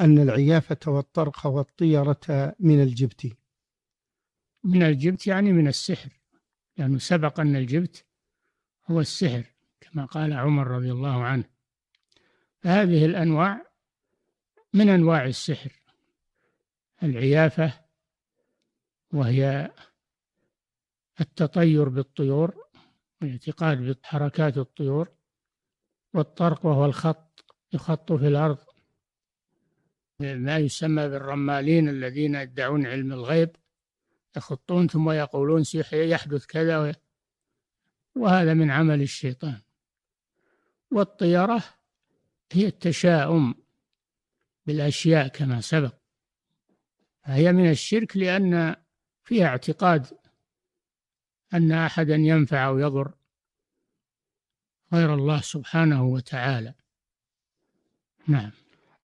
أن العيافة والطرق والطيرة من الجبت من الجبت يعني من السحر لأنه يعني سبق أن الجبت هو السحر كما قال عمر رضي الله عنه فهذه الأنواع من أنواع السحر العيافة وهي التطير بالطيور والاعتقاد بحركات الطيور والطرق وهو الخط يخط في الأرض ما يسمى بالرمالين الذين يدعون علم الغيب يخطون ثم يقولون يحدث كذا وهذا من عمل الشيطان والطيرة هي التشاؤم بالأشياء كما سبق هي من الشرك لأن فيها اعتقاد أن أحدا ينفع أو يضر غير الله سبحانه وتعالى نعم